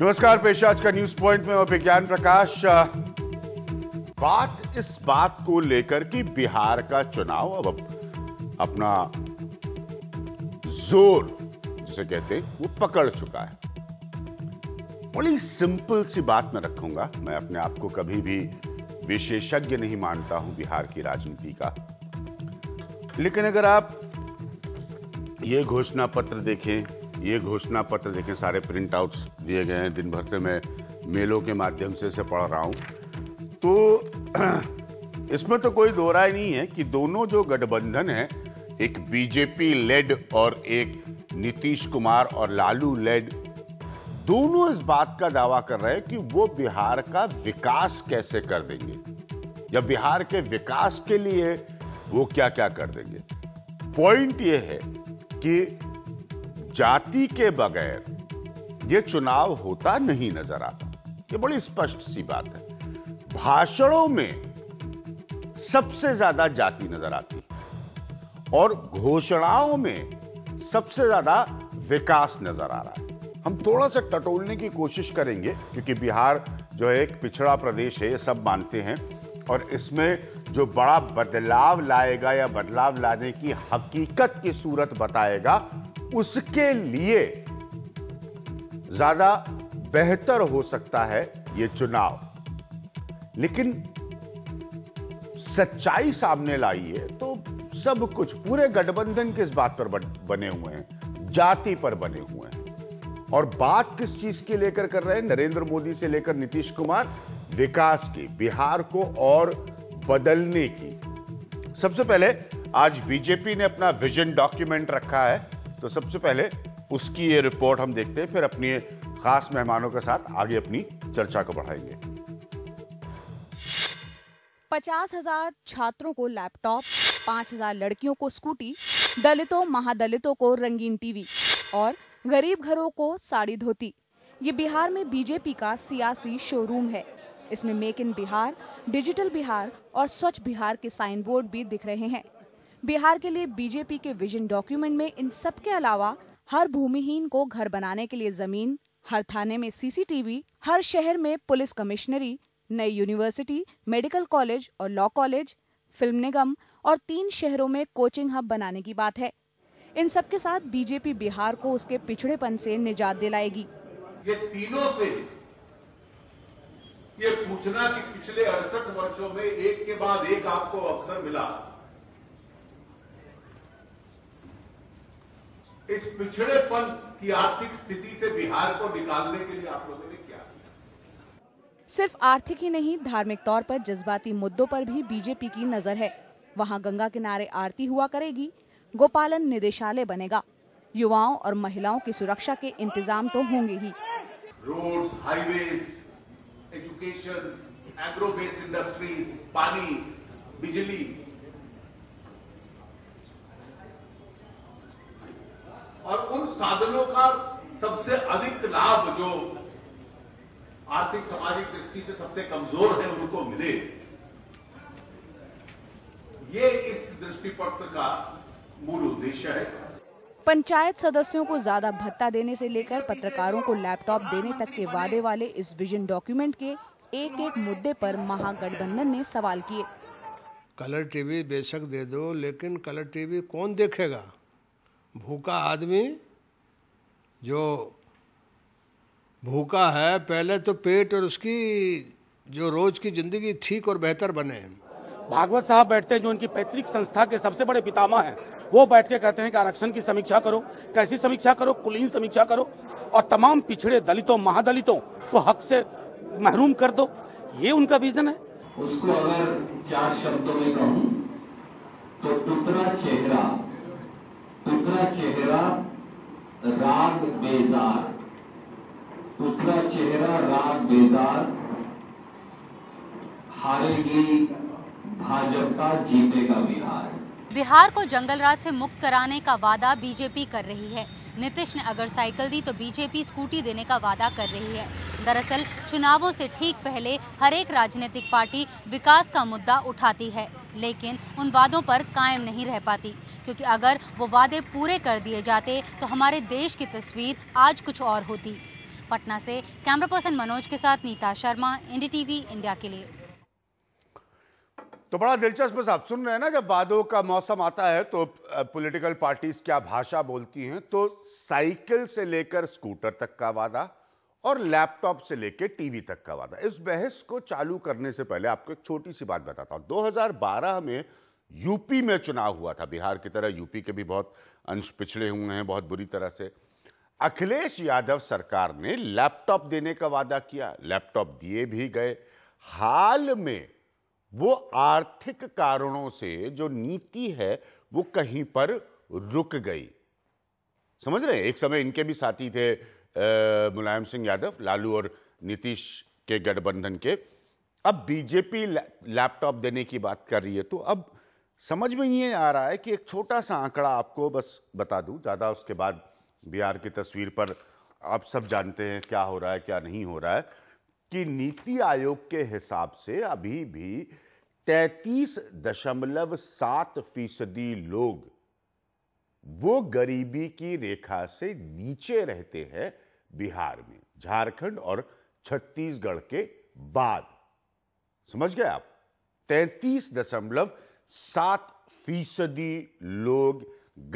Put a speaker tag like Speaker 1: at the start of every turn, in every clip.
Speaker 1: नमस्कार पेश आज का न्यूज पॉइंट में विज्ञान प्रकाश बात इस बात को लेकर कि बिहार का चुनाव अब अपना जोर जिसे कहते हैं वो पकड़ चुका है बड़ी सिंपल सी बात मैं रखूंगा मैं अपने आप को कभी भी विशेषज्ञ नहीं मानता हूं बिहार की राजनीति का लेकिन अगर आप ये घोषणा पत्र देखें ये घोषणा पत्र देखें सारे प्रिंट आउट्स दिए गए हैं दिन भर से मैं मेलों के माध्यम से इसे पढ़ रहा हूँ तो इसमें तो कोई दो नहीं है कि दोनों जो गठबंधन है एक बीजेपी लेड और एक नीतीश कुमार और लालू लेड दोनों इस बात का दावा कर रहे हैं कि वो बिहार का विकास कैसे कर देंगे या बिहार के विकास के लिए वो क्या क्या कर देंगे पॉइंट ये है कि जाति के बगैर ये चुनाव होता नहीं नजर आता ये बड़ी स्पष्ट सी बात है भाषणों में सबसे ज्यादा जाति नजर आती और घोषणाओं में सबसे ज्यादा विकास नजर आ रहा है हम थोड़ा सा टटोलने की कोशिश करेंगे क्योंकि बिहार जो है एक पिछड़ा प्रदेश है ये सब मानते हैं और इसमें जो बड़ा बदलाव लाएगा या बदलाव लाने की हकीकत की सूरत बताएगा उसके लिए ज्यादा बेहतर हो सकता है यह चुनाव लेकिन सच्चाई सामने लाई है तो सब कुछ पूरे गठबंधन किस बात पर बने हुए हैं जाति पर बने हुए हैं और बात किस चीज की लेकर कर रहे हैं नरेंद्र मोदी से लेकर नीतीश कुमार विकास की बिहार को और बदलने की सबसे पहले आज बीजेपी ने अपना विजन डॉक्यूमेंट रखा है तो सबसे पहले उसकी ये रिपोर्ट हम देखते हैं फिर अपने खास मेहमानों के साथ आगे अपनी चर्चा को बढ़ाएंगे
Speaker 2: पचास हजार छात्रों को लैपटॉप पाँच हजार लड़कियों को स्कूटी दलितों महादलितों को रंगीन टीवी और गरीब घरों को साड़ी धोती ये बिहार में बीजेपी का सियासी शोरूम है इसमें make in Bihar digital Bihar और स्वच्छ बिहार के साइन बोर्ड भी दिख रहे हैं बिहार के लिए बीजेपी के विजन डॉक्यूमेंट में इन सब के अलावा हर भूमिहीन को घर बनाने के लिए जमीन हर थाने में सीसीटीवी हर शहर में पुलिस कमिश्नरी नई यूनिवर्सिटी मेडिकल कॉलेज और लॉ कॉलेज फिल्म निगम और तीन शहरों में कोचिंग हब बनाने की बात है इन सब के साथ बीजेपी बिहार को उसके पिछड़ेपन से निजात दिलाएगी
Speaker 3: ये तीनों से
Speaker 1: ये पूछना कि पिछले अड़सठ वर्षों में एक के बाद एक आपको अवसर मिला इस पिछड़ेपन की आर्थिक स्थिति से बिहार को निकालने के लिए आप लोगों ने क्या
Speaker 2: किया सिर्फ आर्थिक ही नहीं धार्मिक तौर पर जज्बाती मुद्दों पर भी बीजेपी की नजर है वहां गंगा किनारे आरती हुआ करेगी गोपालन निदेशालय बनेगा युवाओं और महिलाओं की सुरक्षा के इंतजाम तो होंगे ही
Speaker 4: road
Speaker 1: highway education agro based industries पानी बिजली और उन साधनों का सबसे अधिक लाभ जो आर्थिक सामाजिक दृष्टि से सबसे कमजोर है उनको मिले ये इस दृष्टि पत्र का मूल उद्देश्य है
Speaker 2: पंचायत सदस्यों को ज्यादा भत्ता देने से लेकर पत्रकारों को लैपटॉप देने तक के वादे वाले इस विजन डॉक्यूमेंट के एक एक मुद्दे पर महागठबंधन ने सवाल किए
Speaker 4: कलर टीवी बेशक दे दो लेकिन कलर टीवी कौन देखेगा भूखा आदमी जो भूखा है पहले तो पेट और उसकी जो रोज की जिंदगी ठीक और बेहतर बने
Speaker 5: भागवत साहब बैठते हैं जो उनकी पैतृक संस्था के सबसे बड़े पितामा हैं वो बैठ के कहते हैं कि आरक्षण की समीक्षा करो कैसी समीक्षा करो कुलीन समीक्षा करो और तमाम पिछड़े दलितों महादलितों को हक से महरूम कर दो ये उनका विजन है
Speaker 4: उसको अगर चार शब्दों में कहूं तो उतना चेहरा तुतरा चेहरा राग बेजार तुतरा चेहरा
Speaker 3: राग बेजार हारेगी भाजपा जीतेगा बिहार
Speaker 2: बिहार को जंगलराज से मुक्त कराने का वादा बीजेपी कर रही है नीतीश ने अगर साइकिल दी तो बीजेपी स्कूटी देने का वादा कर रही है दरअसल चुनावों से ठीक पहले हरेक राजनीतिक पार्टी विकास का मुद्दा उठाती है लेकिन उन वादों पर कायम नहीं रह पाती क्योंकि अगर वो वादे पूरे कर दिए जाते तो हमारे देश की तस्वीर आज कुछ और होती पटना से कैमरा पर्सन मनोज के साथ नीता शर्मा एनडीटीवी इंडिया के लिए
Speaker 1: तो बड़ा दिलचस्प आप सुन रहे हैं ना जब वादों का मौसम आता है तो पॉलिटिकल पार्टीज क्या भाषा बोलती हैं तो साइकिल से लेकर स्कूटर तक का वादा और लैपटॉप से लेकर टीवी तक का वादा इस बहस को चालू करने से पहले आपको एक छोटी सी बात बताता हूं 2012 में यूपी में चुनाव हुआ था बिहार की तरह यूपी के भी बहुत अंश पिछड़े हुए हैं बहुत बुरी तरह से अखिलेश यादव सरकार ने लैपटॉप देने का वादा किया लैपटॉप दिए भी गए हाल में वो आर्थिक कारणों से जो नीति है वो कहीं पर रुक गई समझ रहे हैं एक समय इनके भी साथी थे मुलायम सिंह यादव लालू और नीतीश के गठबंधन के अब बीजेपी लैपटॉप देने की बात कर रही है तो अब समझ में ये आ रहा है कि एक छोटा सा आंकड़ा आपको बस बता दूं ज़्यादा उसके बाद बिहार की तस्वीर पर आप सब जानते हैं क्या हो रहा है क्या नहीं हो रहा है कि नीति आयोग के हिसाब से अभी भी तैतीस दशमलव सात फीसदी लोग वो गरीबी की रेखा से नीचे रहते हैं बिहार में झारखंड और छत्तीसगढ़ के बाद समझ गए आप तैतीस दशमलव सात फीसदी लोग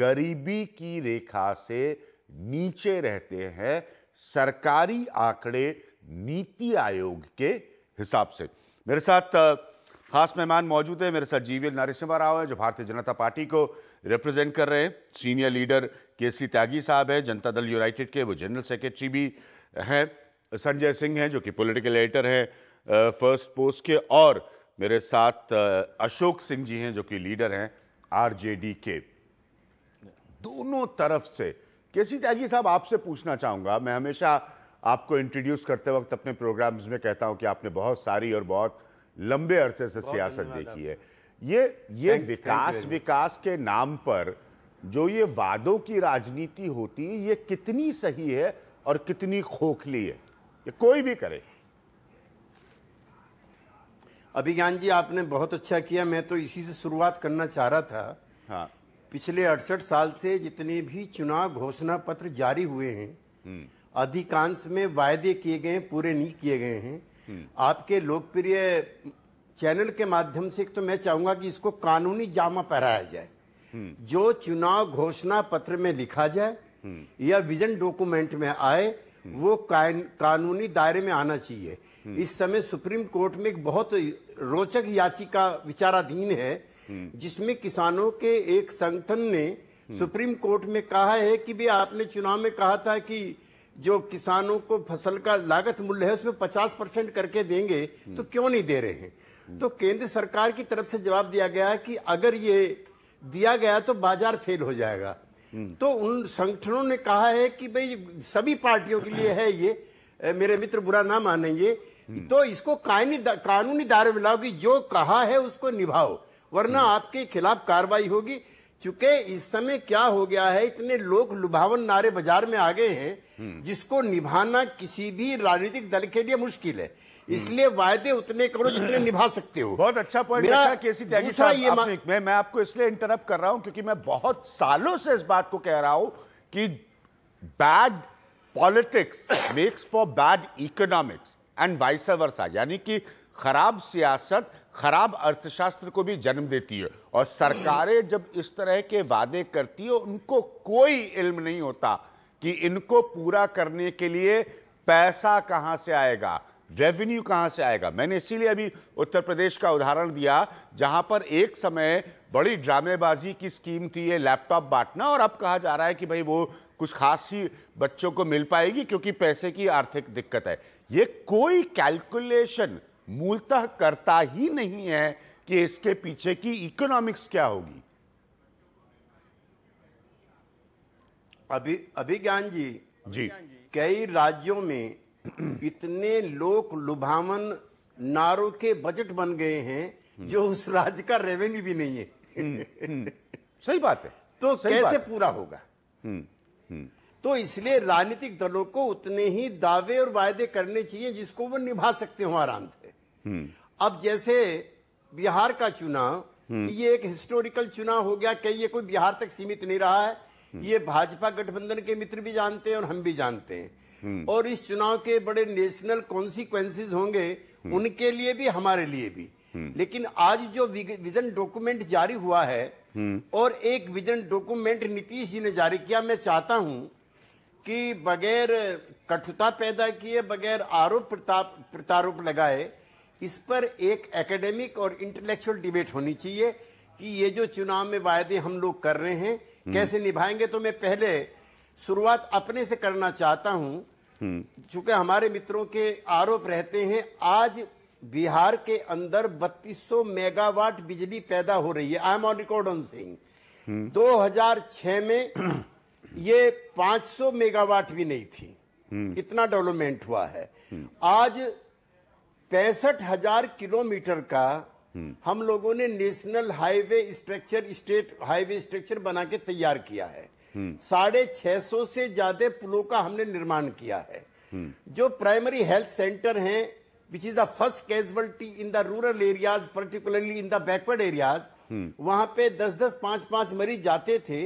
Speaker 1: गरीबी की रेखा से नीचे रहते हैं सरकारी आंकड़े नीति आयोग के हिसाब से मेरे साथ खास मेहमान मौजूद है मेरे साथ जीवीएल नरसिम्हा राव है जो भारतीय जनता पार्टी को रिप्रेजेंट कर रहे हैं सीनियर लीडर के सी त्यागी साहब हैं जनता दल यूनाइटेड के वो जनरल सेक्रेटरी भी हैं संजय सिंह हैं जो कि पॉलिटिकल एडिटर हैं फर्स्ट पोस्ट के और मेरे साथ अशोक सिंह जी हैं जो कि लीडर हैं आरजेडी के दोनों तरफ से केसी त्यागी साहब आपसे पूछना चाहूंगा मैं हमेशा आपको इंट्रोड्यूस करते वक्त अपने प्रोग्राम्स में कहता हूं कि आपने बहुत सारी और बहुत लंबे अरसे से सियासत देखी है ये ये विकास विकास के नाम पर जो ये वादों की राजनीति होती है ये कितनी सही है और कितनी खोखली है ये कोई भी
Speaker 4: करे अभिज्ञान जी आपने बहुत अच्छा किया मैं तो इसी से शुरुआत करना चाह रहा था हाँ। पिछले अड़सठ साल से जितने भी चुनाव घोषणा पत्र जारी हुए हैं हम्म। अधिकांश में वायदे किए गए पूरे नहीं किए गए हैं हम्म। आपके लोकप्रिय चैनल के माध्यम से तो मैं चाहूंगा कि इसको कानूनी जामा पहराया जाए हम्म। जो चुनाव घोषणा पत्र में लिखा जाए हम्म। या विजन डॉक्यूमेंट में आए हम्म। वो कानूनी दायरे में आना चाहिए इस समय सुप्रीम कोर्ट में एक बहुत रोचक याचिका विचाराधीन है जिसमें किसानों के एक संगठन ने सुप्रीम कोर्ट में कहा है कि भी आपने चुनाव में कहा था कि जो किसानों को फसल का लागत मूल्य है उसमें 50 परसेंट करके देंगे तो क्यों नहीं दे रहे हैं तो केंद्र सरकार की तरफ से जवाब दिया गया कि अगर ये दिया गया तो बाजार फेल हो जाएगा हम्म। तो उन संगठनों ने कहा है कि भाई सभी पार्टियों के लिए है ये मेरे मित्र बुरा ना मानेंगे हम्म। तो इसको कानूनी कानूनी दायरे में लाओ जो कहा है उसको निभाओ वरना हम्म। आपके खिलाफ कार्रवाई होगी चूंकि इस समय क्या हो गया है इतने लोग लुभावन नारे बाजार में आ गए हैं जिसको निभाना किसी भी राजनीतिक दल के लिए मुश्किल है हम्म। इसलिए वायदे उतने करो जितने निभा सकते हो बहुत अच्छा पॉइंट
Speaker 1: मैं मैं आपको इसलिए इंटरप्ट कर रहा हूं क्योंकि मैं बहुत सालों से इस बात को कह रहा हूं कि bad politics makes for bad economics and vice versa यानी कि खराब सियासत खराब अर्थशास्त्र को भी जन्म देती है और सरकारें जब इस तरह के वादे करती है उनको कोई इल्म नहीं होता कि इनको पूरा करने के लिए पैसा कहां से आएगा रेवेन्यू कहाँ से आएगा मैंने इसीलिए अभी उत्तर प्रदेश का उदाहरण दिया जहां पर एक समय बड़ी ड्रामेबाजी की स्कीम थी ये लैपटॉप बांटना और अब कहा जा रहा है कि भाई वो कुछ खास ही बच्चों को मिल पाएगी क्योंकि पैसे की आर्थिक दिक्कत है ये कोई कैलकुलेशन मूलतः करता ही नहीं है कि इसके
Speaker 4: पीछे की इकोनॉमिक्स क्या होगी अभी अभिज्ञान जी जी कई राज्यों में इतने लोक लुभावन नारों के बजट बन गए हैं जो उस राज्य का रेवेन्यू भी नहीं है हम्म, हम्म। सही बात है तो सही कैसे पूरा होगा
Speaker 1: हम्म,
Speaker 4: तो इसलिए राजनीतिक दलों को उतने ही दावे और वायदे करने चाहिए जिसको वो निभा सकते हो आराम से अब जैसे बिहार का चुनाव ये एक हिस्टोरिकल चुनाव हो गया कई ये कोई बिहार तक सीमित नहीं रहा है ये भाजपा गठबंधन के मित्र भी जानते हैं और हम भी जानते हैं हम्म। और इस चुनाव के बड़े नेशनल कॉन्सिक्वेंसेज होंगे हम्म। उनके लिए भी हमारे लिए भी हम्म। लेकिन आज जो विजन डॉक्यूमेंट जारी हुआ है और एक विजन डॉक्यूमेंट नीतीश जी ने जारी किया मैं चाहता हूं कि बगैर कठुता पैदा किए बगैर आरोप प्रताप प्रत्यारोप लगाए इस पर एक एकेडमिक और इंटेलेक्चुअल डिबेट होनी चाहिए कि ये जो चुनाव में वायदे हम लोग कर रहे हैं कैसे निभाएंगे तो मैं पहले शुरुआत अपने से करना चाहता हूं चूंकि हमारे मित्रों के आरोप रहते हैं आज बिहार के अंदर 3200 मेगावाट बिजली पैदा हो रही है I am on record on Singh दो में ये 500 मेगावाट भी नहीं थी इतना डेवलपमेंट हुआ है आज पैंसठ हजार किलोमीटर का हम लोगों ने national highway structure state highway structure बना के तैयार किया है साढ़े छह सौ से ज्यादा पुलों का हमने निर्माण किया है जो प्राइमरी हेल्थ सेंटर है which is the first casualty in the rural areas particularly in the backward areas वहां पे दस दस पांच पांच मरीज जाते थे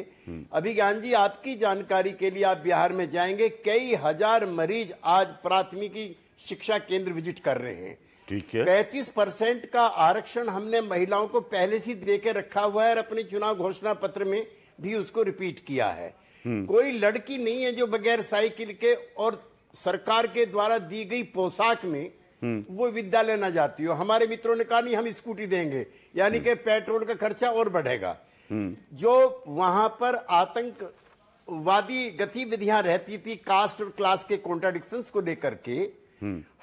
Speaker 4: अभी ज्ञान जी आपकी जानकारी के लिए आप बिहार में जाएंगे कई हजार मरीज आज प्राथमिकी शिक्षा केंद्र विजिट कर रहे हैं ठीक है पैंतीस परसेंट का आरक्षण हमने महिलाओं को पहले से दे के रखा हुआ है और अपने चुनाव घोषणा पत्र में भी उसको रिपीट किया है कोई लड़की नहीं है जो बगैर साइकिल के और सरकार के द्वारा दी गई पोशाक में वो विद्यालय ना जाती हो हमारे मित्रों ने कहा नहीं हम स्कूटी देंगे यानी कि पेट्रोल का खर्चा और बढ़ेगा जो वहां पर आतंकवादी गतिविधियां रहती थी कास्ट और क्लास के कॉन्ट्राडिक्शन को लेकर के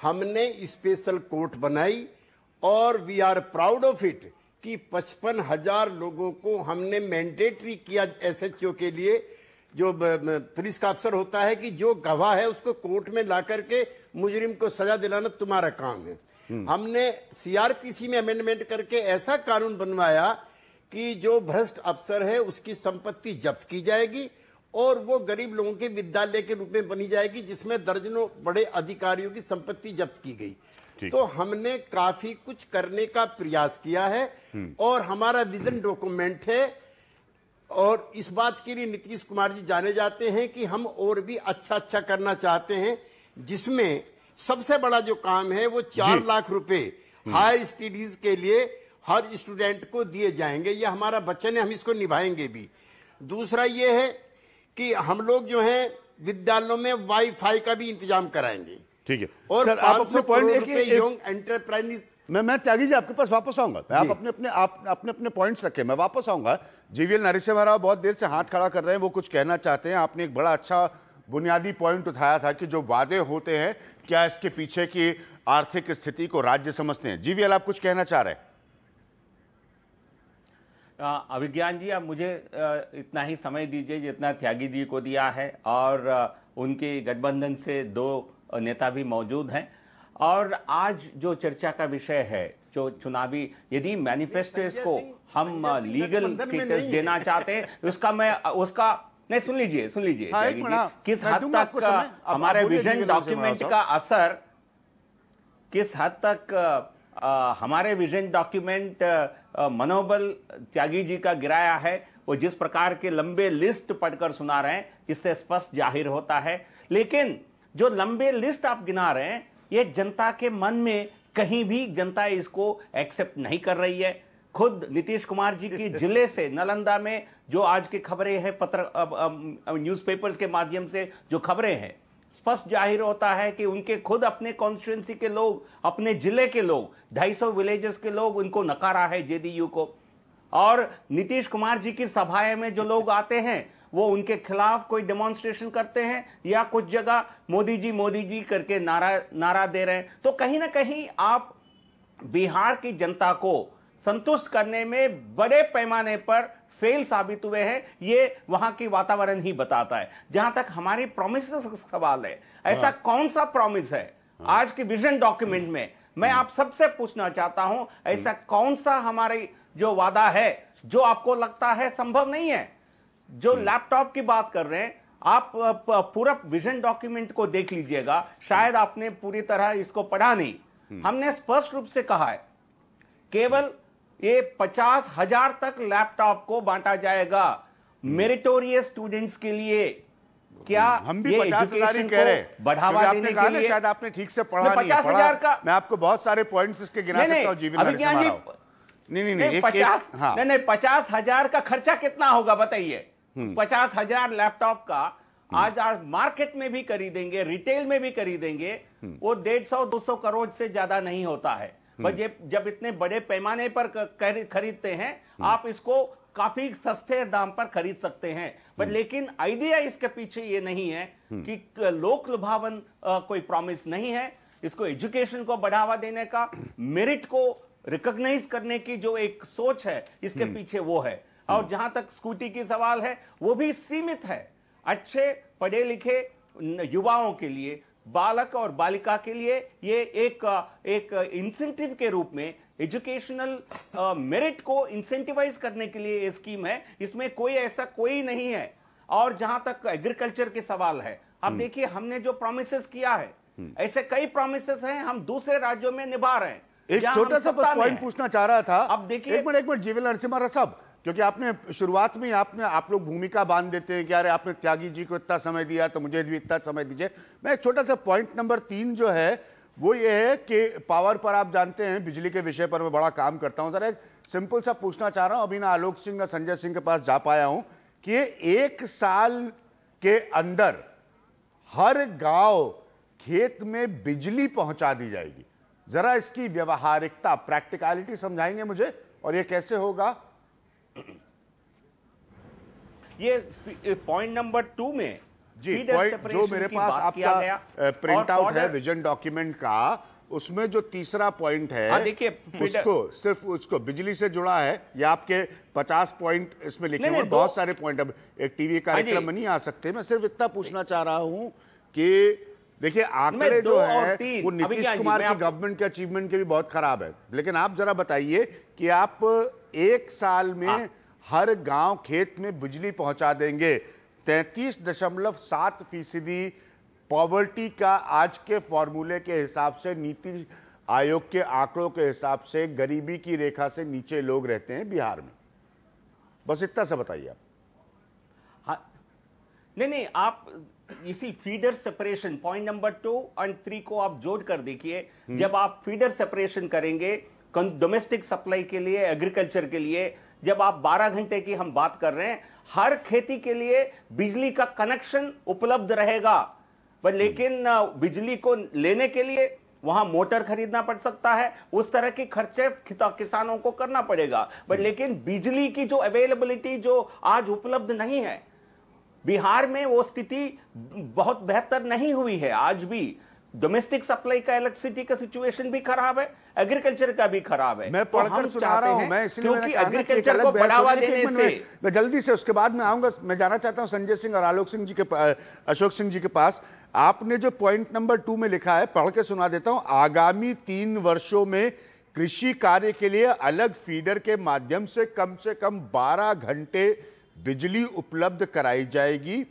Speaker 4: हमने स्पेशल कोर्ट बनाई और we are proud of it कि पचपन हजार लोगों को हमने मैंडेटरी किया एसएचओ के लिए जो पुलिस का अफसर होता है कि जो गवाह है उसको कोर्ट में ला करके मुजरिम को सजा दिलाना तुम्हारा काम है हम्म। हमने सीआरपीसी में अमेंडमेंट करके ऐसा कानून बनवाया कि जो भ्रष्ट अफसर है उसकी संपत्ति जब्त की जाएगी और वो गरीब लोगों के विद्यालय के रूप में बनी जाएगी जिसमें दर्जनों बड़े अधिकारियों की संपत्ति जब्त की गई तो हमने काफी कुछ करने का प्रयास किया है हम्म। और हमारा विजन डॉक्यूमेंट है और इस बात के लिए नीतीश कुमार जी जाने जाते हैं कि हम और भी अच्छा अच्छा करना चाहते हैं जिसमें सबसे बड़ा जो काम है वो चार लाख रुपए हम्म। हायर स्टडीज के लिए हर स्टूडेंट को दिए जाएंगे ये हमारा बच्चन है हम इसको निभाएंगे भी दूसरा ये है कि हम लोग जो है विद्यालयों में वाईफाई का भी इंतजाम कराएंगे ठीक है और सर आप अपने पॉइंट एक, यंग एंटरप्राइज
Speaker 1: मैं मैं त्यागी जी आपके पास वापस आऊंगा आप अपने अपने आप अपने अपने पॉइंट्स रखे मैं वापस आऊंगा जीवीएल नरेश्वर महाराज बहुत देर से हाथ खड़ा कर रहे हैं वो कुछ कहना चाहते हैं आपने एक बड़ा अच्छा बुनियादी पॉइंट उठाया था कि जो वादे होते हैं क्या इसके पीछे की आर्थिक स्थिति को राज्य समझते हैं जीवीएल आप कुछ कहना चाह रहे हैं
Speaker 5: अभिज्ञान जी आप मुझे इतना ही समय दीजिए जितना त्यागी जी को दिया है और उनके गठबंधन से दो नेता भी मौजूद हैं और आज जो चर्चा का विषय है जो चुनावी यदि मैनिफेस्टो को हम लीगल स्टेटस देना चाहते हैं उसका मैं उसका नहीं सुन लीजिए सुन लीजिए हाँ, किस हद तक हमारे विजन डॉक्यूमेंट का असर किस हद तक हमारे विजन डॉक्यूमेंट मनोबल त्यागी जी का गिराया है वो जिस प्रकार के लंबे लिस्ट पढ़कर सुना रहे हैं इससे स्पष्ट जाहिर होता है लेकिन जो लंबे लिस्ट आप गिना रहे हैं ये जनता के मन में कहीं भी जनता इसको एक्सेप्ट नहीं कर रही है खुद नीतीश कुमार जी के जिले से नालंदा में जो आज की खबरें हैं पत्र न्यूज़पेपर्स के माध्यम से जो खबरें हैं स्पष्ट जाहिर होता है कि उनके खुद अपने कॉन्स्टिट्युएंसी के लोग अपने जिले के लोग 250 विलेजेस के लोग उनको नकारा है जेडीयू को और नीतीश कुमार जी की सभाएं में जो लोग आते हैं वो उनके खिलाफ कोई डेमोन्स्ट्रेशन करते हैं या कुछ जगह मोदी जी मोदी जी करके नारा नारा दे रहे हैं तो कहीं ना कहीं आप बिहार की जनता को संतुष्ट करने में बड़े पैमाने पर फेल साबित हुए हैं ये वहां की वातावरण ही बताता है जहां तक हमारी प्रॉमिस सवाल है ऐसा हाँ। कौन सा प्रॉमिस है हाँ। आज के विजन डॉक्यूमेंट में मैं हाँ। आप सबसे पूछना चाहता हूं ऐसा कौन सा हमारी जो वादा है जो आपको लगता है संभव नहीं है जो लैपटॉप हम्म। की बात कर रहे हैं आप पूरा विजन डॉक्यूमेंट को देख लीजिएगा शायद आपने पूरी तरह इसको पढ़ा नहीं हम्म। हमने स्पष्ट रूप से कहा है केवल ये पचास हजार तक लैपटॉप को बांटा जाएगा मेरिटोरियस हम्म। स्टूडेंट्स के लिए क्या हम भी पचास हजार ही कह रहे हैं बढ़ावा आपने देने के लिए शायद
Speaker 1: आपने ठीक से पढ़ा नहीं पचास हजार का मैं आपको बहुत सारे पॉइंट्स इसके गिना सकता जीवन
Speaker 5: नहीं नहीं नहीं पचास हाँ। नहीं नहीं पचास हजार का खर्चा कितना होगा बताइए हम्म। पचास हजार लैपटॉप का हम्म। आज आज मार्केट में भी खरीदेंगे रिटेल में भी खरीदेंगे हम्म। वो डेढ़ सौ दो सौ करोड़ से ज्यादा नहीं होता है पर जब इतने बड़े पैमाने पर खरीदते हैं आप इसको काफी सस्ते दाम पर खरीद सकते हैं पर लेकिन आइडिया इसके पीछे ये नहीं है कि लोक लुभावन कोई प्रॉमिस नहीं है इसको एजुकेशन को बढ़ावा देने का मेरिट को रिकॉग्नाइज करने की जो एक सोच है इसके पीछे वो है और जहां तक स्कूटी की सवाल है वो भी सीमित है अच्छे पढ़े लिखे युवाओं के लिए बालक और बालिका के लिए ये एक एक इंसेंटिव के रूप में एजुकेशनल मेरिट को इंसेंटिवाइज करने के लिए ये स्कीम है इसमें कोई ऐसा कोई नहीं है और जहां तक एग्रीकल्चर के सवाल है आप हम्म। देखिए हमने जो प्रोमिस किया है हम्म। ऐसे कई प्रोमिस हैं हम दूसरे राज्यों में निभा रहे हैं एक छोटा सा पॉइंट
Speaker 1: पूछना चाह रहा था अब देखिए एक मिनट एक मिनट जीवन नरसिम्हा साहब क्योंकि आपने शुरुआत में आपने आप लोग भूमिका बांध देते हैं कि अरे आपने त्यागी जी को इतना समय दिया तो मुझे भी इतना समय दीजिए मैं एक छोटा सा पॉइंट नंबर तीन जो है वो ये है कि पावर पर आप जानते हैं बिजली के विषय पर मैं बड़ा काम करता हूँ सर एक सिंपल सा पूछना चाह रहा हूँ अभी ना आलोक सिंह ना संजय सिंह के पास जा पाया हूँ कि एक साल के अंदर हर गांव खेत में बिजली पहुंचा दी जाएगी जरा इसकी व्यवहारिकता प्रैक्टिकलिटी समझाएंगे मुझे और ये कैसे होगा
Speaker 5: ये पॉइंट नंबर टू में जी पॉइंट जो मेरे पास आपका प्रिंट आउट है
Speaker 1: विजन डॉक्यूमेंट का उसमें जो तीसरा पॉइंट है हाँ, देखिए उसको सिर्फ उसको बिजली से जुड़ा है या आपके 50 पॉइंट इसमें लिखे हुए बहुत सारे पॉइंट अब एक टीवी हाँ कार्यक्रम में नहीं आ सकते मैं सिर्फ इतना पूछना चाह रहा हूं कि देखिए आंकड़े जो है वो नीतीश कुमार की गवर्नमेंट के अचीवमेंट के भी बहुत खराब है लेकिन आप जरा बताइए कि आप एक साल में हाँ। हर गांव खेत में बिजली पहुंचा देंगे तैतीस दशमलव सात फीसदी पॉवर्टी का आज के फॉर्मूले के हिसाब से नीति आयोग के आंकड़ों के हिसाब से गरीबी की रेखा से नीचे लोग रहते हैं बिहार में बस इतना सा बताइए आप
Speaker 5: हाँ नहीं नहीं आप इसी feeder separation point number two and three को आप जोड़ कर देखिए हम्म। जब आप फीडर सेपरेशन करेंगे डोमेस्टिक सप्लाई के लिए एग्रीकल्चर के लिए जब आप 12 घंटे की हम बात कर रहे हैं हर खेती के लिए बिजली का कनेक्शन उपलब्ध रहेगा पर लेकिन बिजली को लेने के लिए वहां मोटर खरीदना पड़ सकता है उस तरह के खर्चे किसानों को करना पड़ेगा बट हम्म। लेकिन बिजली की जो अवेलेबिलिटी जो आज उपलब्ध नहीं है बिहार में वो स्थिति बहुत बेहतर नहीं हुई है आज भी डोमेस्टिक सप्लाई का इलेक्ट्रिसिटी का सिचुएशन भी खराब है एग्रीकल्चर का भी खराब है मैं तो पढ़कर तो सुना रहा हूं मैं इसलिए एग्रीकल्चर को बढ़ावा देने से
Speaker 1: मैं जल्दी से उसके बाद में आऊंगा मैं जाना चाहता हूं संजय सिंह और आलोक सिंह जी के अशोक सिंह जी के पास आपने जो पॉइंट नंबर टू में लिखा है पढ़ के सुना देता हूं आगामी तीन वर्षो में कृषि कार्य के लिए अलग फीडर के माध्यम से कम से कम बारह घंटे बिजली उपलब्ध कराई जाएगी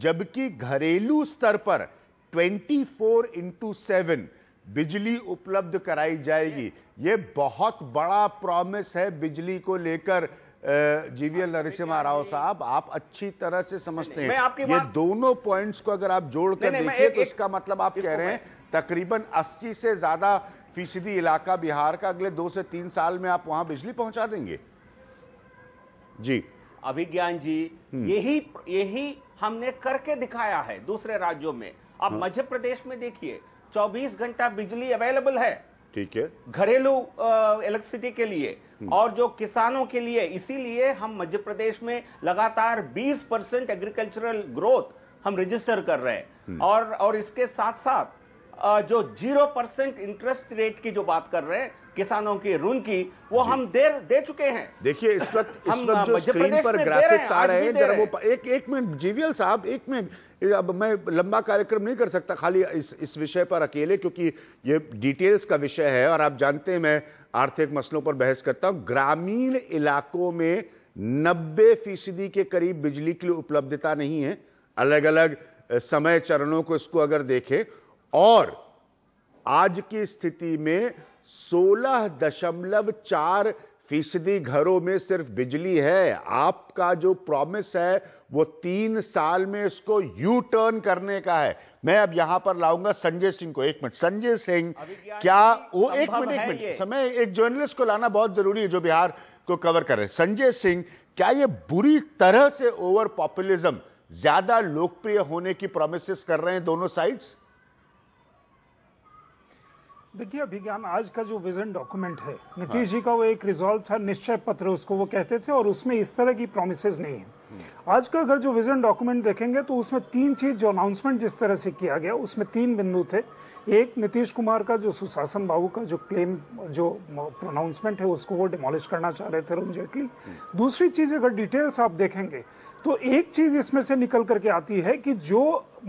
Speaker 1: जबकि घरेलू स्तर पर ट्वेंटी फोर इंटू सेवन बिजली उपलब्ध कराई जाएगी ये बहुत बड़ा प्रॉमिस है बिजली को लेकर जीवीएल हाँ, नरसिम्हा राव साहब आप अच्छी तरह से समझते हैं ये दोनों पॉइंट्स को अगर आप जोड़ कर देखिए तो इसका मतलब आप कह रहे हैं तकरीबन 80 से ज्यादा फीसदी इलाका बिहार का अगले दो से तीन साल में आप वहां बिजली पहुंचा देंगे
Speaker 5: जी अभिज्ञान जी हम्म। यही यही हमने करके दिखाया है दूसरे राज्यों में आप हाँ। मध्य प्रदेश में देखिए 24 घंटा बिजली अवेलेबल है ठीक है घरेलू इलेक्ट्रिसिटी के लिए हम्म। और जो किसानों के लिए इसीलिए हम मध्य प्रदेश में लगातार 20 परसेंट एग्रीकल्चरल ग्रोथ हम रजिस्टर कर रहे हैं हम्म। और और इसके साथ साथ जो जीरो परसेंट इंटरेस्ट रेट की जो बात कर रहे हैं किसानों की ऋण की वो हम दे दे चुके हैं
Speaker 1: देखिए इस वक्त इस वक्त जो स्क्रीन पर ग्राफिक्स आ रहे हैं जरा वो एक एक मिनट जीवीएल साहब एक मिनट अब मैं लंबा कार्यक्रम नहीं कर सकता खाली इस इस विषय पर अकेले क्योंकि ये डिटेल्स का विषय है और आप जानते हैं मैं आर्थिक मसलों पर बहस करता हूँ ग्रामीण इलाकों में नब्बे फीसदी के करीब बिजली की उपलब्धता नहीं है अलग अलग समय चरणों को इसको अगर देखें और आज की स्थिति में सोलह दशमलव चार फीसदी घरों में सिर्फ बिजली है आपका जो प्रॉमिस है वो तीन साल में इसको यू टर्न करने का है मैं अब यहां पर लाऊंगा संजय सिंह को एक मिनट संजय सिंह क्या वो एक मिनट एक मिनट समय एक जर्नलिस्ट को लाना बहुत जरूरी है जो बिहार को कवर कर रहे हैं संजय सिंह क्या ये बुरी तरह से ओवर पॉपुलिज्म ज्यादा लोकप्रिय होने की प्रोमिस कर रहे हैं दोनों साइड्स
Speaker 6: देखिए अभिज्ञान आज का जो विजन डॉक्यूमेंट है हाँ। नीतीश हाँ। जी का वो एक रिजॉल्व था निश्चय पत्र उसको वो कहते थे और उसमें इस तरह की प्रोमिस नहीं है हम्म। आज का अगर जो विजन डॉक्यूमेंट देखेंगे तो उसमें तीन चीज जो अनाउंसमेंट जिस तरह से किया गया उसमें तीन बिंदु थे एक नीतीश कुमार का जो सुशासन बाबू का जो क्लेम जो प्रोनाउंसमेंट है उसको वो डिमोलिश करना चाह रहे थे अरुण जेटली हम्म। दूसरी चीज अगर डिटेल्स आप देखेंगे तो एक चीज इसमें से निकल करके आती है कि जो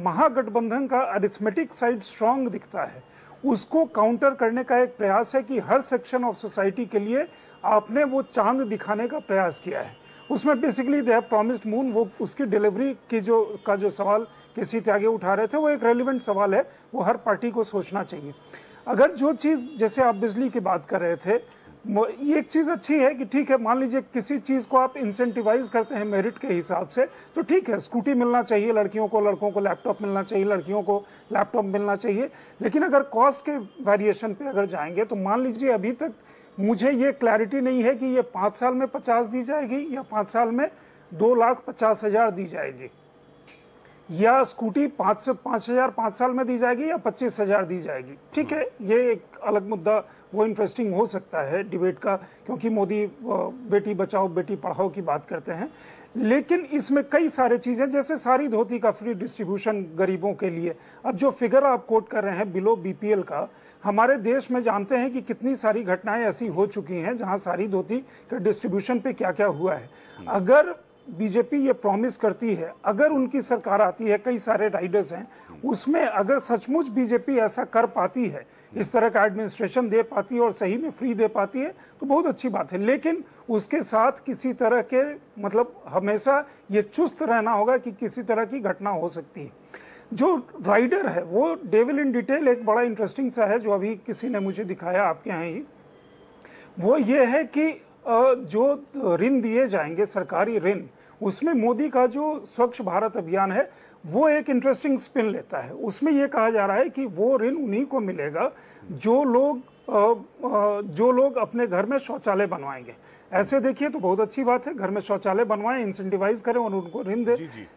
Speaker 6: महागठबंधन का अरिथमेटिक साइड स्ट्रांग दिखता है उसको काउंटर करने का एक प्रयास है कि हर सेक्शन ऑफ सोसाइटी के लिए आपने वो चांद दिखाने का प्रयास किया है उसमें basically they have promised moon वो उसकी डिलीवरी की जो का जो सवाल किसी त्यागे उठा रहे थे वो एक रेलिवेंट सवाल है वो हर पार्टी को सोचना चाहिए अगर जो चीज़ जैसे आप बिजली की बात कर रहे थे ये एक चीज़ अच्छी है कि ठीक है मान लीजिए किसी चीज़ को आप इंसेंटिवाइज करते हैं मेरिट के हिसाब से तो ठीक है स्कूटी मिलना चाहिए लड़कियों को लड़कों को लैपटॉप मिलना चाहिए लड़कियों को लैपटॉप मिलना चाहिए लेकिन अगर कॉस्ट के वेरिएशन पे अगर जाएंगे तो मान लीजिए अभी तक मुझे ये क्लैरिटी नहीं है कि ये पाँच साल में पचास दी जाएगी या पाँच साल में दो लाख पचास हज़ार दी जाएगी या स्कूटी पाँच से पाँच हजार पाँच साल में दी जाएगी या पच्चीस हजार दी जाएगी ठीक है ये एक अलग मुद्दा वो इंटरेस्टिंग हो सकता है डिबेट का क्योंकि मोदी बेटी बचाओ बेटी पढ़ाओ की बात करते हैं लेकिन इसमें कई सारे चीज़ें जैसे सारी धोती का फ्री डिस्ट्रीब्यूशन गरीबों के लिए अब जो फिगर आप कोट कर रहे हैं बिलो बीपीएल का हमारे देश में जानते हैं कि कितनी सारी घटनाएं ऐसी हो चुकी हैं जहां सारी धोती के डिस्ट्रीब्यूशन पे क्या क्या हुआ है अगर बीजेपी ये प्रॉमिस करती है अगर उनकी सरकार आती है कई सारे राइडर्स हैं उसमें अगर सचमुच बीजेपी ऐसा कर पाती है इस तरह का एडमिनिस्ट्रेशन दे पाती है और सही में फ्री दे पाती है तो बहुत अच्छी बात है लेकिन उसके साथ किसी तरह के मतलब हमेशा ये चुस्त रहना होगा कि किसी तरह की घटना हो सकती है जो राइडर है वो डेविल इन डिटेल एक बड़ा इंटरेस्टिंग सा है जो अभी किसी ने मुझे दिखाया आपके यहाँ ही वो ये है कि जो ऋण दिए जाएंगे सरकारी ऋण उसमें मोदी का जो स्वच्छ भारत अभियान है वो एक इंटरेस्टिंग स्पिन लेता है उसमें ये कहा जा रहा है कि वो ऋण उन्हीं को मिलेगा जो लोग जो लोग अपने घर में शौचालय बनवाएंगे ऐसे देखिए तो बहुत अच्छी बात है घर में शौचालय बनवाएं इंसेंटिवाइज करें और उनको ऋण दें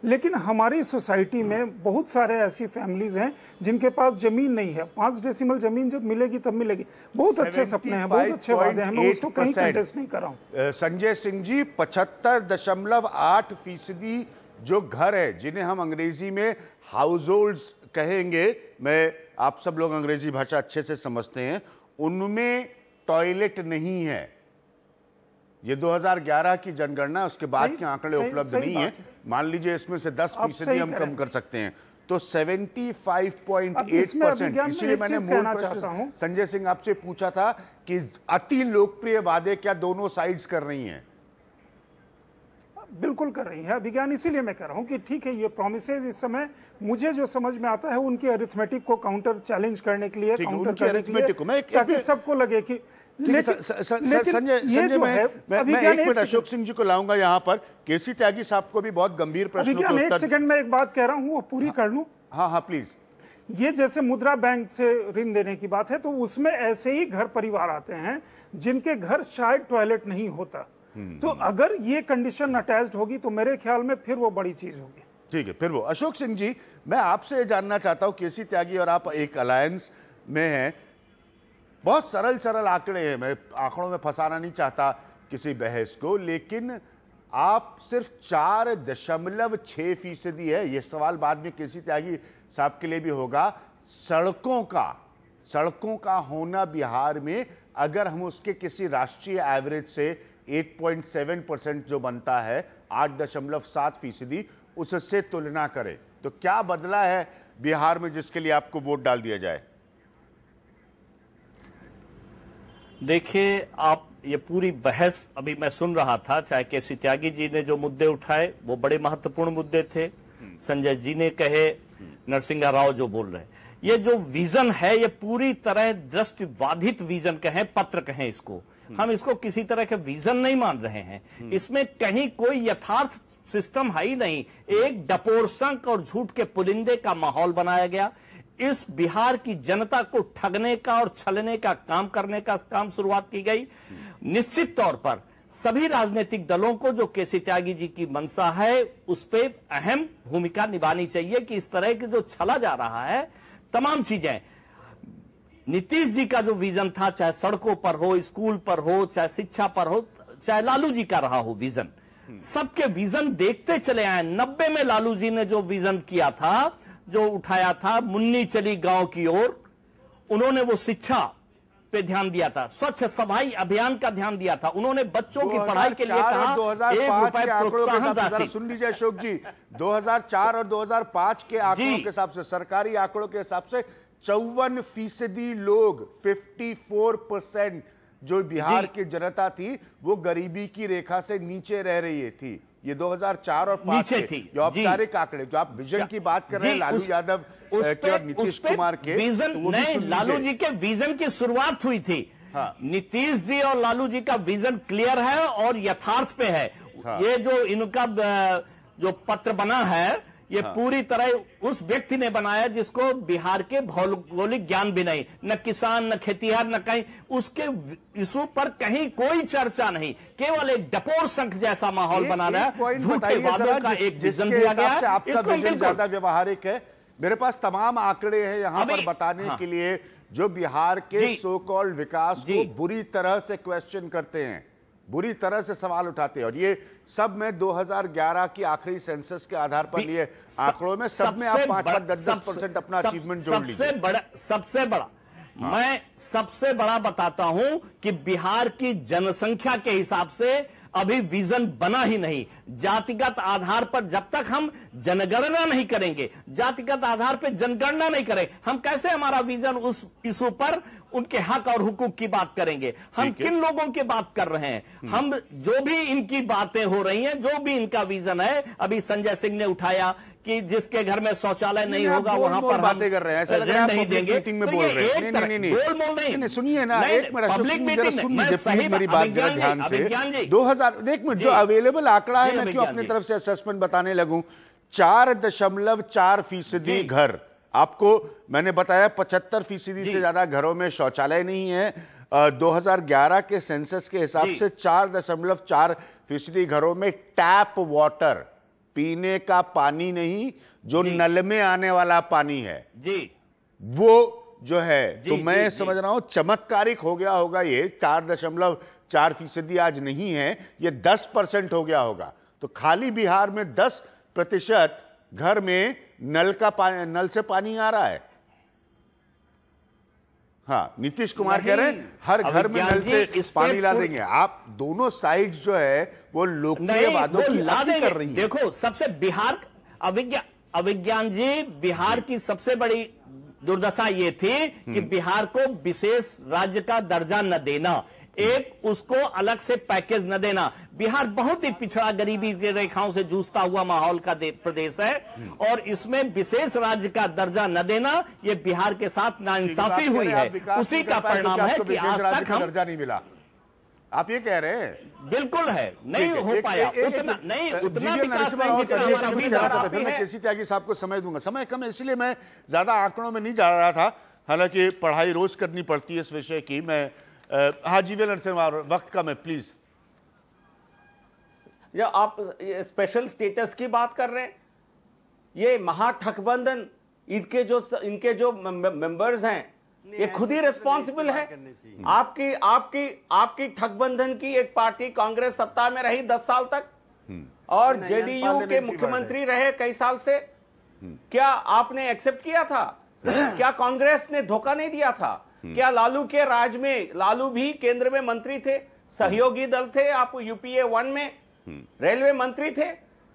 Speaker 6: लेकिन हमारी सोसाइटी में बहुत सारे ऐसी फैमिलीज हैं जिनके पास जमीन नहीं है पांच डेसिमल जमीन जब मिलेगी तब मिलेगी बहुत अच्छे सपने हैं बहुत अच्छे वादे हैं मैं उसको कहीं कंटेस्ट नहीं कर रहा
Speaker 1: हूँ संजय सिंह जी पचहत्तर दशमलव आठ फीसदी जो घर है जिन्हें हम अंग्रेजी में हाउस होल्ड कहेंगे मैं आप सब लोग अंग्रेजी भाषा अच्छे से समझते हैं उनमें टॉयलेट नहीं है ये 2011 की जनगणना उसके बाद के आंकड़े उपलब्ध नहीं है मान लीजिए इसमें से 10 फीसदी हम कम कर सकते हैं तो 75.8 परसेंट इसलिए मैंने मूल संजय सिंह आपसे पूछा था कि अति लोकप्रिय वादे क्या दोनों साइड्स कर रही हैं
Speaker 6: बिल्कुल कर रही है अभिज्ञान इसीलिए मैं कह रहा हूँ कि ठीक है ये प्रोमिसेज इस समय मुझे जो समझ में आता है उनके अरिथमेटिक को काउंटर चैलेंज करने के लिए काउंटर करने के लिए ताकि सबको लगे कि संजय संजय मैं, एक मिनट अशोक
Speaker 1: सिंह जी को लाऊंगा यहाँ पर केसी त्यागी साहब को भी बहुत गंभीर प्रश्न के एक सेकंड
Speaker 6: में एक बात कह रहा हूँ वो पूरी हाँ। कर लू हाँ हाँ प्लीज ये जैसे मुद्रा बैंक से ऋण देने की बात है तो उसमें ऐसे ही घर परिवार आते हैं जिनके घर शायद टॉयलेट नहीं होता हम्म, तो हम्म। अगर ये कंडीशन अटैच्ड होगी तो मेरे ख्याल में फिर वो बड़ी चीज होगी ठीक है फिर वो अशोक सिंह
Speaker 1: जी मैं आपसे जानना चाहता हूँ केसी त्यागी और आप एक अलायंस में हैं बहुत सरल सरल आंकड़े हैं मैं आंकड़ों में फंसाना नहीं चाहता किसी बहस को लेकिन आप सिर्फ चार दशमलव छः फीसदी है यह सवाल बाद में किसी त्यागी साहब के लिए भी होगा सड़कों का सड़कों का होना बिहार में अगर हम उसके किसी राष्ट्रीय एवरेज से 8.7 परसेंट जो बनता है आठ दशमलव सात फीसदी उससे तुलना करें तो क्या बदला है बिहार में जिसके लिए आपको वोट डाल दिया जाए
Speaker 3: देखिए आप ये पूरी बहस अभी मैं सुन रहा था चाहे के सी त्यागी जी ने जो मुद्दे उठाए वो बड़े महत्वपूर्ण मुद्दे थे हम्म। संजय जी ने कहे हम्म। नरसिंह राव जो बोल रहे ये जो विजन है ये पूरी तरह दृष्टि बाधित विजन कहें पत्र कहें इसको हम्म। हम इसको किसी तरह के विजन नहीं मान रहे हैं इसमें कहीं कोई यथार्थ सिस्टम है ही नहीं एक डपोरसंक और झूठ के पुलिंदे का माहौल बनाया गया इस बिहार की जनता को ठगने का और छलने का काम करने का काम शुरुआत की गई निश्चित तौर पर सभी राजनीतिक दलों को जो केसी त्यागी जी की मंशा है उस पर अहम भूमिका निभानी चाहिए कि इस तरह के जो छला जा रहा है तमाम चीजें नीतीश जी का जो विजन था चाहे सड़कों पर हो स्कूल पर हो चाहे शिक्षा पर हो चाहे लालू जी का रहा हो विजन सबके विजन देखते चले आए नब्बे में लालू जी ने जो विजन किया था जो उठाया था मुन्नी चली गांव की ओर उन्होंने वो शिक्षा पे ध्यान दिया था स्वच्छ सफाई अभियान का ध्यान दिया था उन्होंने बच्चों की पढ़ाई के लिए कहा एक रुपए प्रोत्साहन राशि
Speaker 1: सुन लीजिए अशोक जी 2004 और 2005 के आंकड़ों के हिसाब से सरकारी आंकड़ों के हिसाब से चौवन फीसदी लोग 54 परसेंट जो बिहार की जनता थी वो गरीबी की रेखा से नीचे रह रही थी ये 2004 और पांच थी आप औपचारिक आंकड़े जो आप विजन की
Speaker 3: बात कर रहे हैं लालू
Speaker 1: यादव के और नीतीश कुमार के विजन तो नहीं लालू जी
Speaker 3: के विजन की शुरुआत हुई थी हाँ। नीतीश जी और लालू जी का विजन क्लियर है और यथार्थ पे है हाँ। ये जो इनका जो पत्र बना है ये हाँ। पूरी तरह उस व्यक्ति ने बनाया जिसको बिहार के भौगोलिक ज्ञान भी नहीं न किसान न खेतीहार न कहीं उसके इशू पर कहीं कोई चर्चा नहीं केवल एक डपोर संख जैसा माहौल बना रहा है झूठे वादों का एक विजन दिया गया इसको ज्यादा
Speaker 1: व्यवहारिक है मेरे पास तमाम आंकड़े हैं यहाँ पर बताने हाँ। के लिए जो बिहार के सो कॉल्ड विकास को बुरी तरह से क्वेश्चन करते हैं बुरी तरह से सवाल उठाते हैं और ये सब में 2011 की आखिरी सेंसस के आधार पर लिए आंकड़ों में सब में आप पांच पांच दस दस परसेंट अपना अचीवमेंट जोड़ लीजिए सबसे
Speaker 3: बड़ा सबसे बड़ा हाँ। मैं सबसे बड़ा बताता हूं कि बिहार की जनसंख्या के हिसाब से अभी विजन बना ही नहीं जातिगत आधार पर जब तक हम जनगणना नहीं करेंगे जातिगत आधार पर जनगणना नहीं करें हम कैसे हमारा विजन उस इशू पर उनके हक और हुकूक की बात करेंगे हम किन लोगों की बात कर रहे हैं हम्म। हम जो भी इनकी बातें हो रही हैं जो भी इनका विजन है अभी संजय सिंह ने उठाया कि जिसके घर में शौचालय नहीं होगा वहां पर बातें कर रहे हैं ऐसा लग रहा है नहीं देंगे मीटिंग में तो बोल रहे हैं बोल मोल
Speaker 1: नहीं सुनिए ना एक मिनट पब्लिक मीटिंग सुनिए प्लीज मेरी बात जरा ध्यान से 2000 एक मिनट जो अवेलेबल आंकड़ा है मैं क्यों अपनी तरफ से असेसमेंट बताने लगू चार दशमलव चार फीसदी घर आपको मैंने बताया पचहत्तर फीसदी से ज्यादा घरों में शौचालय नहीं है 2011 के सेंसस के हिसाब से चार दशमलव चार फीसदी घरों में टैप वाटर पीने का पानी नहीं जो नल में आने वाला पानी है जी वो जो है तो मैं समझ रहा हूं चमत्कारिक हो गया होगा ये चार दशमलव चार फीसदी आज नहीं है ये दस परसेंट हो गया होगा तो खाली बिहार में दस प्रतिशत घर में नल का पानी नल से पानी आ रहा है हाँ नीतीश कुमार कह रहे हैं हर घर में नल से पानी ला देंगे आप दोनों साइड जो है
Speaker 3: वो लोकप्रिय वादों की ला कर रही है देखो सबसे बिहार अविज्ञान अविज्ञान जी बिहार की सबसे बड़ी दुर्दशा ये थी कि हम्म। बिहार को विशेष राज्य का दर्जा न देना एक उसको अलग से पैकेज न देना बिहार बहुत ही पिछड़ा गरीबी रेखाओं से जूझता हुआ माहौल का प्रदेश है और इसमें विशेष राज्य का दर्जा न देना ये बिहार के साथ नाइंसाफी हुई है उसी का परिणाम है कि आज तक हम दर्जा नहीं मिला आप ये कह रहे हैं बिल्कुल है नहीं
Speaker 1: हो पाया उतना नहीं उतना विकास त्यागी साहब को समय दूंगा समय कम है इसलिए मैं ज्यादा आंकड़ों में नहीं जा रहा था हालांकि पढ़ाई रोज करनी पड़ती है इस विषय की मैं Uh, हाजी वेल सिंह वक्त कम है प्लीज़
Speaker 5: या आप स्पेशल स्टेटस की बात कर रहे हैं ये महाठकबंधन इनके जो इनके जो मेंबर्स हैं ये खुद ही रिस्पॉन्सिबल तो है आपकी आपकी आपकी ठगबंधन की एक पार्टी कांग्रेस सत्ता में रही दस साल तक हम्म। और जेडीयू के मुख्यमंत्री रहे कई साल से हम्म। क्या आपने एक्सेप्ट किया था क्या कांग्रेस ने धोखा नहीं दिया था हम्म। क्या लालू के राज में लालू भी केंद्र में मंत्री थे सहयोगी दल थे आप यूपीए वन में हम्म। रेलवे मंत्री थे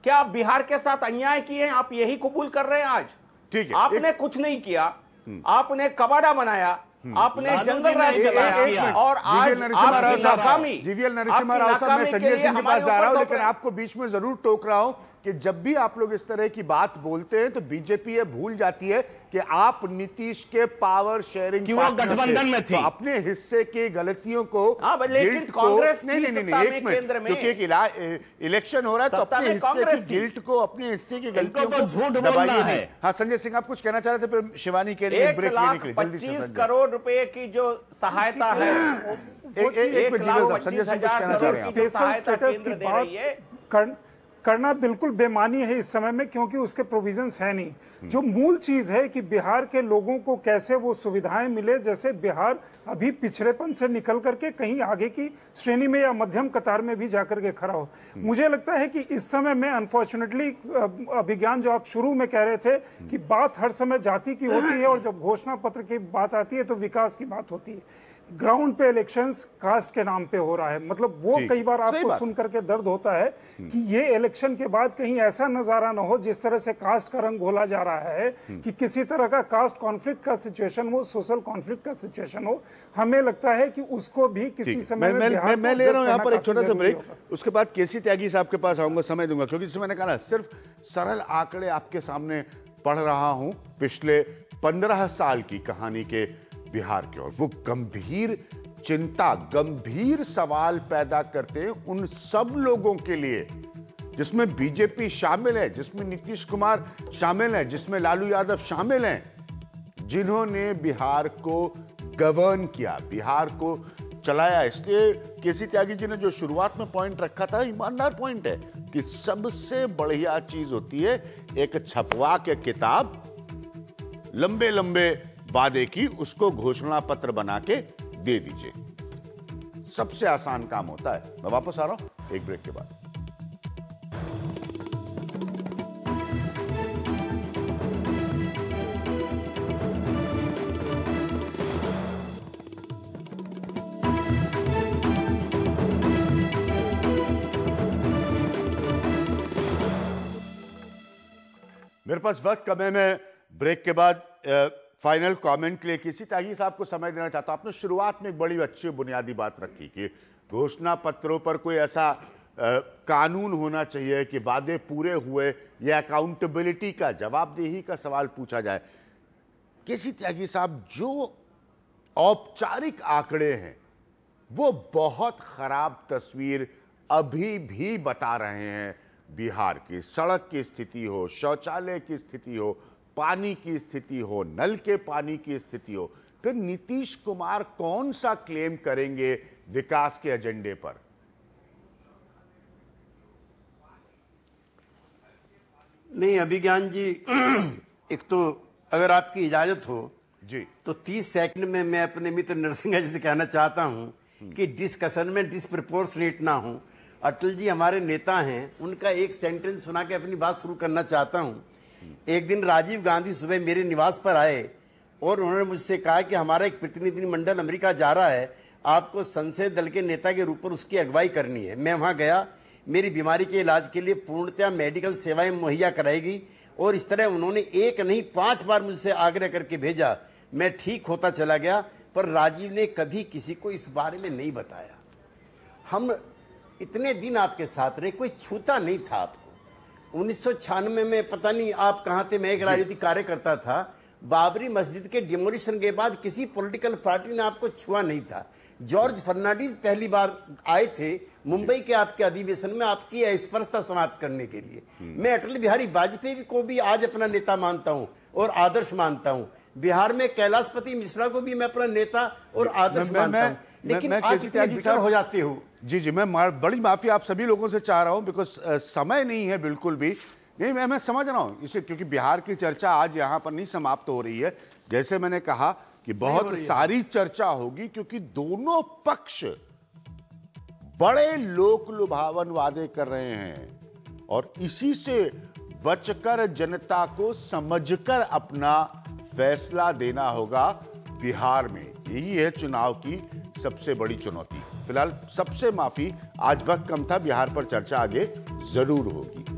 Speaker 5: क्या आप बिहार के साथ अन्याय किए आप यही कबूल कर रहे हैं आज ठीक है आपने कुछ नहीं किया हम्म। आपने कबाड़ा बनाया आपने जंगल राज और आज आपकी नाकामी जीवीएल नरसिम्हा राव साहब मैं संजय सिंह के पास जा
Speaker 1: रहा हूँ लेकिन आपको बीच में जरूर टोक रहा हूँ कि जब भी आप लोग इस तरह की बात बोलते हैं तो बीजेपी ये भूल जाती है कि आप नीतीश के पावर शेयरिंग कि वो गठबंधन में थे तो अपने हिस्से की गलतियों को हाँ, कांग्रेस नहीं नहीं नहीं एक मिनट क्योंकि एक इलेक्शन हो रहा है तो अपने हिस्से की गिल्ट
Speaker 5: को अपने हिस्से की गलतियों तो को झूठ बोलना है
Speaker 1: हाँ संजय सिंह आप कुछ कहना चाह रहे थे फिर शिवानी कह रही ब्रेक लेने के लिए जल्दी से करोड़
Speaker 5: रुपए की जो सहायता
Speaker 3: है एक मिनट संजय सिंह कुछ कहना
Speaker 6: चाह रहे हैं करना बिल्कुल बेमानी है इस समय में क्योंकि उसके प्रोविजंस है नहीं हम्म। जो मूल चीज है कि बिहार के लोगों को कैसे वो सुविधाएं मिले जैसे बिहार अभी पिछड़ेपन से निकल करके कहीं आगे की श्रेणी में या मध्यम कतार में भी जाकर के खड़ा हो हम्म। मुझे लगता है कि इस समय में अनफॉर्चुनेटली अभिज्ञान जो आप शुरू में कह रहे थे कि हम्म। बात हर समय जाति की होती है और जब घोषणा पत्र की बात आती है तो विकास की बात होती है ग्राउंड पे इलेक्शंस कास्ट के नाम पे हो रहा है मतलब वो कई बार आपको सुन करके दर्द होता है हम्म। कि ये इलेक्शन के बाद कहीं ऐसा नजारा ना हो जिस तरह से कास्ट का रंग घोला जा रहा है हम्म। कि किसी तरह का कास्ट कॉन्फ्लिक्ट का सिचुएशन हो सोशल कॉन्फ्लिक्ट का सिचुएशन हो हमें लगता है कि उसको भी किसी समय मैं, मैं, मैं ले रहा हूँ यहाँ पर एक छोटा सा ब्रेक उसके बाद केसी
Speaker 1: त्यागी साहब के पास आऊंगा समय दूंगा क्योंकि मैंने कहा ना सिर्फ सरल आंकड़े आपके सामने पढ़ रहा हूँ पिछले पंद्रह साल की कहानी के बिहार की ओर वो गंभीर चिंता गंभीर सवाल पैदा करते हैं उन सब लोगों के लिए जिसमें बीजेपी शामिल है जिसमें नीतीश कुमार शामिल है जिसमें लालू यादव शामिल हैं जिन्होंने बिहार को गवर्न किया बिहार को चलाया इसलिए केसी त्यागी जी ने जो शुरुआत में पॉइंट रखा था ईमानदार पॉइंट है कि सबसे बढ़िया चीज होती है एक छपवा के किताब लंबे लंबे वादे की उसको घोषणा पत्र बना के दे दीजिए सबसे आसान काम होता है मैं वापस आ रहा हूं एक ब्रेक के बाद मेरे पास वक्त कम है मैं ब्रेक के बाद फाइनल कमेंट के लिए किसी ताकि साहब को समय देना चाहता हूँ आपने शुरुआत में एक बड़ी अच्छी बुनियादी बात रखी कि घोषणा पत्रों पर कोई ऐसा आ, कानून होना चाहिए कि वादे पूरे हुए या अकाउंटेबिलिटी का जवाबदेही का सवाल पूछा जाए किसी त्यागी साहब जो औपचारिक आंकड़े हैं वो बहुत खराब तस्वीर अभी भी बता रहे हैं बिहार की सड़क की स्थिति हो शौचालय की स्थिति हो पानी की स्थिति हो नल के पानी की स्थिति हो फिर नीतीश कुमार कौन सा क्लेम करेंगे विकास के एजेंडे पर
Speaker 4: नहीं अभिज्ञान जी एक तो अगर आपकी इजाजत हो जी तो 30 सेकंड में मैं अपने मित्र नरसिंह जी से कहना चाहता हूं हम्म। कि डिस्कशन में डिस्प्रपोर्शनेट ना हो अटल जी हमारे नेता हैं उनका एक सेंटेंस सुना के अपनी बात शुरू करना चाहता हूं एक दिन राजीव गांधी सुबह मेरे निवास पर आए और उन्होंने मुझसे कहा कि हमारा एक प्रतिनिधिमंडल अमेरिका जा रहा है आपको संसद दल के नेता के रूप पर उसकी अगुवाई करनी है मैं वहां गया मेरी बीमारी के इलाज के लिए पूर्णतया मेडिकल सेवाएं मुहैया कराएगी और इस तरह उन्होंने एक नहीं पांच बार मुझसे आग्रह करके भेजा मैं ठीक होता चला गया पर राजीव ने कभी किसी को इस बारे में नहीं बताया हम इतने दिन आपके साथ रहे कोई छूता नहीं था आपको उन्नीस में पता नहीं आप कहा थे मैं एक राजनीतिक कार्यकर्ता था बाबरी मस्जिद के डिमोलिशन के बाद किसी पॉलिटिकल पार्टी ने आपको छुआ नहीं था जॉर्ज फर्नांडीज पहली बार आए थे मुंबई के आपके अधिवेशन में आपकी स्पर्शता समाप्त करने के लिए हम्म। मैं अटल बिहारी वाजपेयी को भी आज अपना नेता मानता हूं और आदर्श मानता हूं बिहार में कैलाशपति मिश्रा को भी मैं अपना नेता और आदर्श मानता हूं लेकिन हो जाते
Speaker 1: हूँ जी जी मैं बड़ी माफ़ी आप सभी लोगों से चाह रहा हूँ बिकॉज uh, समय नहीं है बिल्कुल भी नहीं मैं मैं समझ रहा हूँ इसे क्योंकि बिहार की चर्चा आज यहाँ पर नहीं समाप्त हो रही है जैसे मैंने कहा कि बहुत सारी चर्चा होगी क्योंकि दोनों पक्ष बड़े लोक लुभावन वादे कर रहे हैं और इसी से बचकर जनता को समझकर अपना फैसला देना होगा बिहार में यही है चुनाव की सबसे बड़ी चुनौती फिलहाल सबसे माफी आज वक्त कम था बिहार पर चर्चा आगे जरूर होगी